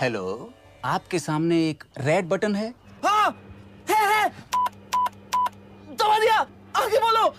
hello आपके सामने एक रेड बटन है हाँ है है दबा दिया आगे बोलो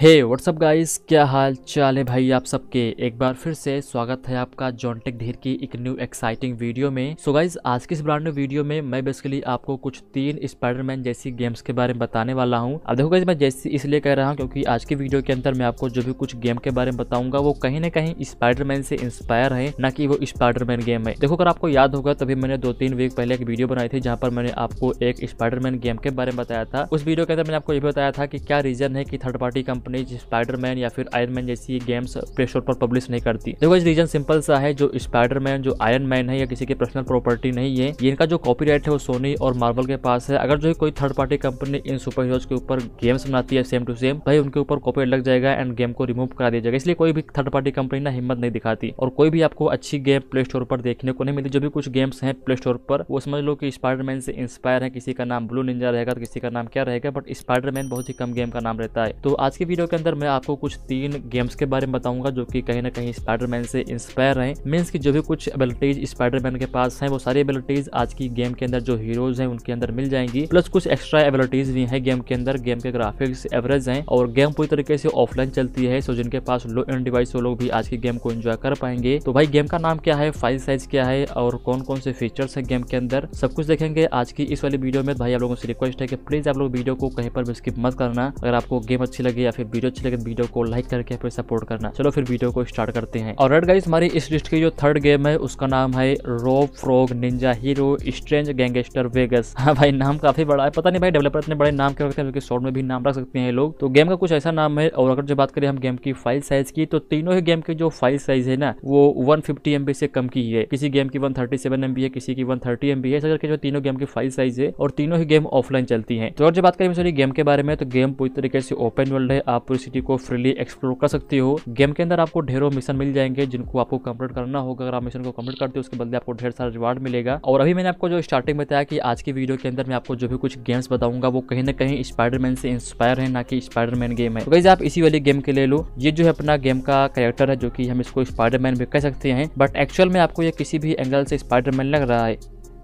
हे व्हाट्सअप गाइस क्या हाल चाल है भाई आप सबके एक बार फिर से स्वागत है आपका टेक धीर की एक न्यू एक्साइटिंग वीडियो में सो so गाइस आज की इस ब्रांड न्यू वीडियो में मैं बेसिकली आपको कुछ तीन स्पाइडरमैन जैसी गेम्स के बारे में बताने वाला हूँ अब देखो गाइस मैं जैसी इसलिए कह रहा हूँ क्योंकि आज की वीडियो के अंदर मैं आपको जो भी कुछ गेम के बारे में बताऊंगा वो कहीं ना कहीं स्पाइडरमैन से इंस्पायर है न कि वो स्पाइडरमैन गेम है देखो अगर आपको याद होगा तभी मैंने दो तीन वीक पहले एक वीडियो बनाई थी जहाँ पर मैंने आपको एक स्पाइडरमैन गेम के बारे में बताया था उस वीडियो के अंदर मैंने आपको ये बताया था कि क्या रीजन है कि थर्ड पार्टी कंपनी अपनी स्पाइडरमैन या फिर आयरमैन जैसी गेम्स प्ले स्टोर पर पब्लिश नहीं करती देखो इस रीजन सिंपल सा है जो स्पाइडरमैन जो मैन है या किसी की पर्सनल प्रॉपर्टी नहीं है इनका जो कॉपीराइट है वो सोनी और मार्बल के पास है अगर जो कोई थर्ड पार्टी कंपनी इन सुपर हीरोज के ऊपर गेम्स बनाती है सेम टू सेम भाई उनके ऊपर कॉपी लग जाएगा एंड गेम को रिमूव करा दिया जाएगा इसलिए कोई भी थर्ड पार्टी कंपनी ना हिम्मत नहीं दिखाती और कोई भी आपको अच्छी गेम प्ले स्टोर पर देखने को नहीं मिलती जो भी कुछ गेम्स हैं प्ले स्टोर पर वो समझ लो कि स्पाइडरमैन से इंस्पायर है किसी का नाम ब्लू निंजा रहेगा तो किसी का नाम क्या रहेगा बट स्पाइडरमैन बहुत ही कम गेम का नाम रहता है तो आज की वीडियो वीडियो के अंदर मैं आपको कुछ तीन गेम्स के बारे में बताऊंगा जो कि कहीं ना कहीं स्पाइडरमैन से इंस्पायर रहे मीन्स की जो भी कुछ एबिलिटीज स्पाइडरमैन के पास है वो सारी एबिलिटीज आज की गेम के अंदर जो हीरोज है उनके अंदर मिल जाएंगी प्लस कुछ एक्स्ट्रा एबिलिटीज भी है गेम के अंदर गेम के ग्राफिक्स एवरेज है और गेम पूरी तरीके से ऑफलाइन चलती है सो जिनके पास लो एंड डिवाइस वो लोग भी आज की गेम को एंजॉय कर पाएंगे तो भाई गेम का नाम क्या है फाइल साइज क्या है और कौन कौन से फीचर्स है गेम के अंदर सब कुछ देखेंगे आज की इस वाली वीडियो में भाई आप लोगों से रिक्वेस्ट है कि प्लीज आप लोग वीडियो को कहीं पर भी स्किप मत करना अगर आपको गेम अच्छी लगे या फिर वीडियो अच्छी लगे तो वीडियो को लाइक करके फिर सपोर्ट करना चलो फिर वीडियो को स्टार्ट करते हैं और रेड गाइज हमारी इस लिस्ट की जो थर्ड गेम है उसका नाम है Rope Frog Ninja Hero Strange Gangster Vegas हाँ भाई नाम काफी बड़ा है पता नहीं भाई डेवलपर इतने बड़े नाम क्या रखते हैं शॉर्ट में भी नाम रख सकते हैं लोग तो गेम का कुछ ऐसा नाम है और अगर जो बात करें हम गेम की फाइल साइज की तो तीनों ही गेम की जो फाइल साइज है ना वो वन फिफ्टी से कम की है किसी गेम की वन थर्टी सेवन बी है किसी की वन थर्टी बी है करके जो तीनों गेम की फाइल साइज है और तीनों ही गेम ऑफलाइन चलती है तो और जो बात करें सॉरी गेम के बारे में तो गेम पूरी तरीके से ओपन वर्ल्ड है आप पूरी सिटी को फ्रीली एक्सप्लोर कर सकते हो गेम के अंदर आपको ढेरों मिशन मिल जाएंगे जिनको आपको कंप्लीट करना होगा अगर आप मिशन को कंप्लीट करते हो उसके बदले आपको ढेर सारा रिवार्ड मिलेगा और अभी मैंने आपको जो स्टार्टिंग बताया कि आज की वीडियो के अंदर मैं आपको जो भी कुछ गेम्स बताऊंगा वो कहीं ना कहीं स्पाइडरमैन से इंस्पायर है ना कि स्पाइडरमैन गेम है तो आप इसी वाली गेम के ले लो ये जो है अपना गेम का कैरेक्टर है जो कि हम इसको स्पाइडरमैन भी कह सकते हैं बट एक्चुअल में आपको ये किसी भी एंगल से स्पाइडरमैन लग रहा है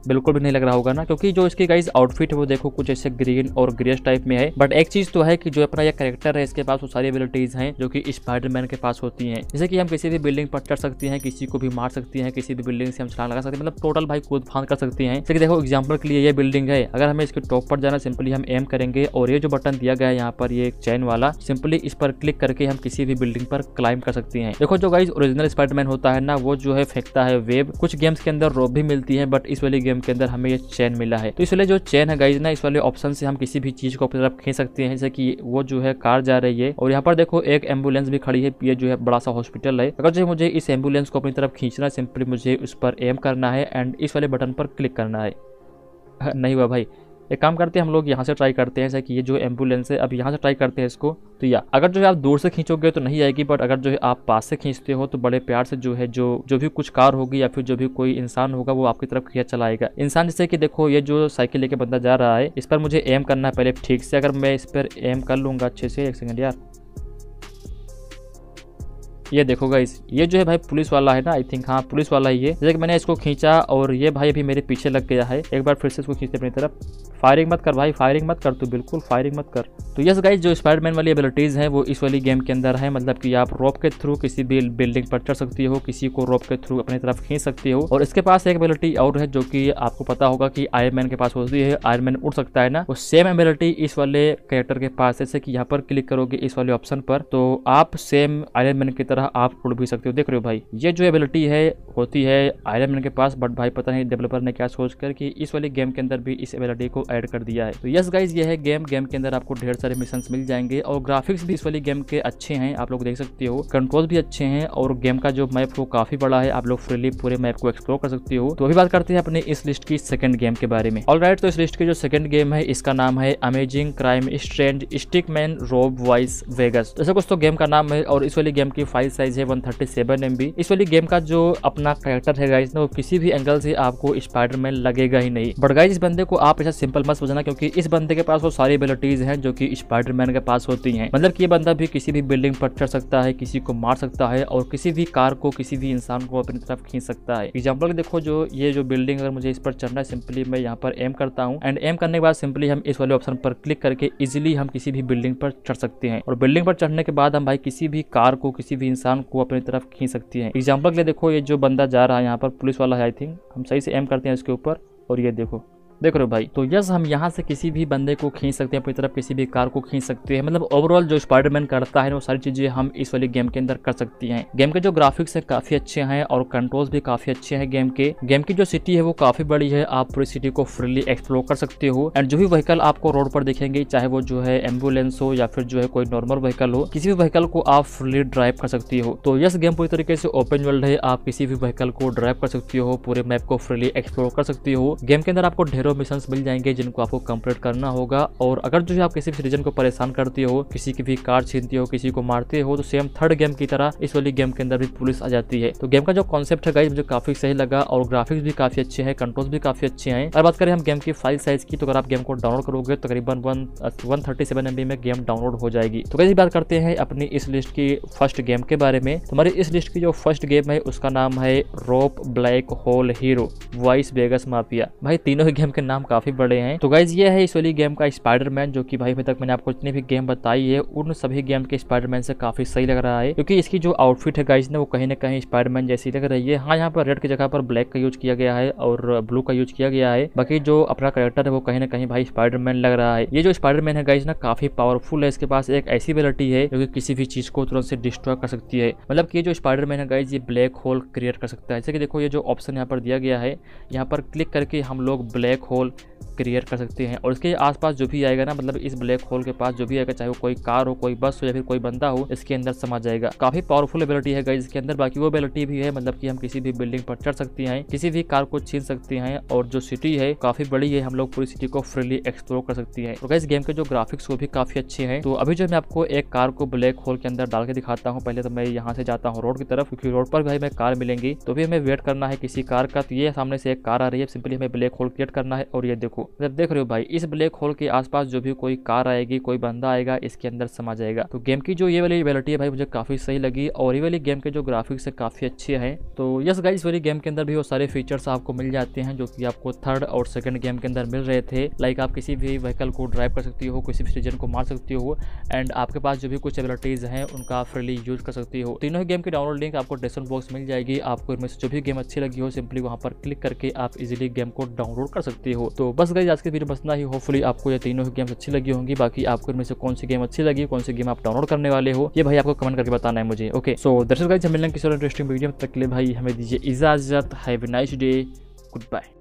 बिल्कुल भी नहीं लग रहा होगा ना क्योंकि जो इसकी गाइज आउटफिट है वो देखो कुछ ऐसे ग्रीन और ग्रेस टाइप में है बट एक चीज तो है कि जो अपना यह कैरेक्टर है इसके पास वो सारी एबिलिटीज हैं जो कि स्पाइडरमैन के पास होती हैं जैसे कि हम किसी भी बिल्डिंग पर चढ़ सकते हैं किसी को भी मार सकती हैं किसी भी बिल्डिंग से हम छलांग लगा सकते हैं मतलब टोटल भाई कूद फांद कर सकते हैं जैसे देखो एग्जाम्पल के लिए ये बिल्डिंग है अगर हमें इसके टॉप पर जाना सिंपली हम एम करेंगे और ये जो बटन दिया गया है यहाँ पर ये चैन वाला सिंपली इस पर क्लिक करके हम किसी भी बिल्डिंग पर क्लाइम कर सकते हैं देखो जो गाइज ओरिजिनल स्पाइडरमैन होता है ना वो जो है फेंकता है वेब कुछ गेम्स के अंदर रोप भी मिलती है बट इस वाली गेम गेम के अंदर हमें ये चैन मिला है तो इस वाले जो चैन है गाइज ना इस वाले ऑप्शन से हम किसी भी चीज को अपनी तरफ खींच सकते हैं जैसे कि वो जो है कार जा रही है और यहाँ पर देखो एक एम्बुलेंस भी खड़ी है ये जो है बड़ा सा हॉस्पिटल है अगर जो मुझे इस एम्बुलेंस को अपनी तरफ खींचना सिंपली मुझे उस पर एम करना है एंड इस वाले बटन पर क्लिक करना है नहीं हुआ भाई एक काम करते हैं हम लोग यहाँ से ट्राई करते हैं जैसे कि ये जो एम्बुलेंस है अब यहाँ से ट्राई करते हैं इसको तो या अगर जो है आप दूर से खींचोगे तो नहीं आएगी बट अगर जो है आप पास से खींचते हो तो बड़े प्यार से जो है जो जो भी कुछ कार होगी या फिर जो भी कोई इंसान होगा वो आपकी तरफ खींच चलाएगा इंसान जैसे कि देखो ये जो साइकिल लेके बंदा जा रहा है इस पर मुझे एम करना है पहले ठीक से अगर मैं इस पर एम कर लूंगा अच्छे से एक सेकेंड यार ये देखो गाइस ये जो है भाई पुलिस वाला है ना आई थिंक हाँ पुलिस वाला ही है जैसे मैंने इसको खींचा और ये भाई अभी मेरे पीछे लग गया है एक बार फिर से इसको खींचते अपनी तरफ फायरिंग मत कर भाई फायरिंग मत कर तू बिल्कुल फायरिंग मत कर तो यस गाइस जो स्पाइडरमैन वाली एबिलिटीज़ हैं वो इस वाली गेम के अंदर है मतलब की आप रोप के थ्रू किसी भी बिल्डिंग पर चढ़ सकती हो किसी को रोप के थ्रू अपनी तरफ खींच सकती हो और इसके पास एक एबिलिटी और है जो की आपको पता होगा की आयर मैन के पास होती है आयर मैन उड़ सकता है ना वो सेम एबिलिटी इस वाले कैरेक्टर के पास जैसे कि यहाँ पर क्लिक करोगे इस वाले ऑप्शन पर तो आप सेम आयर मैन की तरफ तरह आप उड़ भी सकते हो देख रहे हो भाई ये जो एबिलिटी है होती है आयरन मैन के पास बट भाई पता नहीं डेवलपर ने क्या सोच कर कि इस वाले गेम के अंदर भी इस एबिलिटी को ऐड कर दिया है तो यस गाइज ये है गेम गेम के अंदर आपको ढेर सारे मिशन मिल जाएंगे और ग्राफिक्स भी इस वाली गेम के अच्छे हैं आप लोग देख सकते हो कंट्रोल भी अच्छे हैं और गेम का जो मैप वो काफी बड़ा है आप लोग फ्रीली पूरे मैप को एक्सप्लोर कर सकते हो तो अभी बात करते हैं अपने इस लिस्ट की सेकंड गेम के बारे में ऑल right, तो इस लिस्ट के जो सेकंड गेम है इसका नाम है Amazing Crime Strange Stickman Rope Vice Vegas ऐसा कुछ तो गेम का नाम है और इस वाली गेम की फाइव फाइल साइज है one thirty seven M B इस वाली गेम का जो अपना कैरेक्टर है गाइज ना वो किसी भी एंगल से आपको स्पाइडरमैन लगेगा ही नहीं बट गाइज इस बंदे को आप ऐसा सिंपल मत समझना क्योंकि इस बंदे के पास वो सारी एबिलिटीज है जो कि स्पाइडरमैन के पास होती है मतलब कि ये बंदा भी किसी भी बिल्डिंग पर चढ़ सकता है किसी को मार सकता है और किसी भी कार को किसी भी इंसान को अपनी तरफ खींच सकता है एग्जाम्पल देखो जो ये जो बिल्डिंग अगर मुझे इस पर चढ़ना है सिंपली मैं यहाँ पर एम करता हूँ एंड एम करने के बाद सिंपली हम इस वाले ऑप्शन पर क्लिक करके इजिली हम किसी भी बिल्डिंग पर चढ़ सकते हैं और बिल्डिंग पर चढ़ने के बाद हम भाई किसी भी कार को किसी भी इंसान को अपनी तरफ खींच सकती है एग्जाम्पल के लिए देखो ये जो बंदा जा रहा है यहाँ पर पुलिस वाला है आई थिंक हम सही से एम करते हैं उसके ऊपर और ये देखो देख रहे हो भाई तो यस हम यहाँ से किसी भी बंदे को खींच सकते हैं अपनी तरफ किसी भी कार को खींच सकते हैं मतलब ओवरऑल जो स्पाइडरमैन करता है वो सारी चीज़ें हम इस वाली गेम के अंदर कर सकती हैं गेम के जो ग्राफिक्स है काफ़ी अच्छे हैं और कंट्रोल्स भी काफ़ी अच्छे हैं गेम के गेम की जो सिटी है वो काफ़ी बड़ी है आप पूरी सिटी को फ्रीली एक्सप्लोर कर सकते हो एंड जो भी व्हीकल आपको रोड पर देखेंगे चाहे वो जो है एम्बुलेंस हो या फिर जो है कोई नॉर्मल व्हीकल हो किसी भी व्हीकल को आप फ्रीली ड्राइव कर सकती हो तो यस गेम पूरी तरीके से ओपन वर्ल्ड है आप किसी भी व्हीकल को ड्राइव कर सकती हो पूरे मैप को फ्रीली एक्सप्लोर कर सकती हो गेम के अंदर आपको ढेर हीरो ऑफ मिशन मिल जाएंगे जिनको आपको कंप्लीट करना होगा और अगर जो है आप किसी भी सिटीजन को परेशान करते हो किसी की भी कार छीनती हो किसी को मारते हो तो सेम थर्ड गेम की तरह इस वाली गेम के अंदर भी पुलिस आ जाती है तो गेम का जो कॉन्सेप्ट है मुझे काफी सही लगा और ग्राफिक्स भी काफी अच्छे हैं कंट्रोल्स भी काफी अच्छे हैं और बात करें हम गेम की फाइल साइज की तो अगर आप गेम को डाउनलोड करोगे तकरीबन one one thirty seven MB में गेम डाउनलोड हो जाएगी तो कैसे बात करते हैं अपनी इस लिस्ट की फर्स्ट गेम के बारे में तो हमारी इस लिस्ट की जो फर्स्ट गेम है उसका नाम है Rope Black Hole Hero Vice Vegas Mafia भाई तीनों ही गेम के नाम काफी बड़े हैं तो गाइज ये है इस वाली गेम का स्पाइडरमैन जो कि भाई अभी तक मैंने आपको जितनी भी गेम बताई है उन सभी गेम के मैन से काफी सही लग रहा है क्योंकि इसकी जो आउटफिट है गाइज ने वो कहीं ना कहीं मैन जैसी लग रही है हाँ यहाँ पर रेड की जगह पर ब्लैक का यूज किया गया है और ब्लू का यूज किया गया है बाकी जो अपना करेक्टर है वो कहीं ना कहीं भाई स्पाइडरमैन लग रहा है ये जो स्पाइडरमैन है गाइज ना काफी पावरफुल है इसके पास एक ऐसी वेलिटी है जो कि किसी भी चीज को तुरंत से डिस्ट्रॉय कर सकती है मतलब की जो स्पाइडरमैन है गाइज ये ब्लैक होल क्रिएट कर सकता है जैसे कि देखो ये जो ऑप्शन यहाँ पर दिया गया है यहाँ पर क्लिक करके हम लोग ब्लैक hole क्रिएट कर सकते हैं और इसके आसपास जो भी आएगा ना मतलब इस ब्लैक होल के पास जो भी आएगा चाहे वो कोई कार हो कोई बस हो या फिर कोई बंदा हो इसके अंदर समा जाएगा काफी पावरफुल एबिलिटी है गाइज इसके अंदर बाकी वो एबिलिटी भी है मतलब की हम किसी भी बिल्डिंग पर चढ़ सकते हैं किसी भी कार को छीन सकते हैं और जो सिटी है काफी बड़ी है हम लोग पूरी सिटी को फ्रीली एक्सप्लोर कर सकते हैं और इस गेम के जो ग्राफिक्स वो भी काफी अच्छे हैं तो अभी जो मैं आपको एक कार को ब्लैक होल के अंदर डाल के दिखाता हूँ पहले तो मैं यहाँ से जाता हूँ रोड की तरफ क्योंकि रोड पर भाई हमें कार मिलेंगी तो भी हमें वेट करना है किसी कार का तो ये सामने से एक कार आ रही है सिंपली हमें ब्लैक होल क्रिएट करना है और ये देखो जब देख रहे हो भाई इस ब्लैक होल के आसपास जो भी कोई कार आएगी कोई बंदा आएगा इसके अंदर समा जाएगा तो गेम की जो ये वाली एबिलिटी है भाई मुझे काफी सही लगी और ये वाली गेम के जो ग्राफिक्स है काफी अच्छे हैं तो यस गाइस वाली गेम के अंदर भी वो सारे फीचर्स आपको मिल जाते हैं जो कि आपको थर्ड और सेकंड गेम के अंदर मिल रहे थे लाइक आप किसी भी व्हीकल को ड्राइव कर सकती हो किसी भी सीजन को मार सकती हो एंड आपके पास जो भी कुछ एबिलिटीज हैं उनका फ्रीली यूज कर सकती हो तीनों ही गेम की डाउनलोड लिंक आपको डिस्क्रिप्शन बॉक्स मिल जाएगी आपको इनमें से जो भी गेम अच्छी लगी हो सिंपली वहां पर क्लिक करके आप इजिली गेम को डाउनलोड कर सकती हो तो बस गाइज आज के वीडियो बस ना ही होपफुली आपको ये तीनों गेम्स अच्छी लगी होंगी बाकी आपको इनमें से कौन सी गेम अच्छी लगी कौन सी गेम आप डाउनलोड करने वाले हो ये भाई आपको कमेंट करके बताना है मुझे ओके सो दर्शक गाइज हम मिलेंगे किसी इंटरेस्टिंग वीडियो तक के लिए भाई हमें दीजिए इजाजत have nice day good bye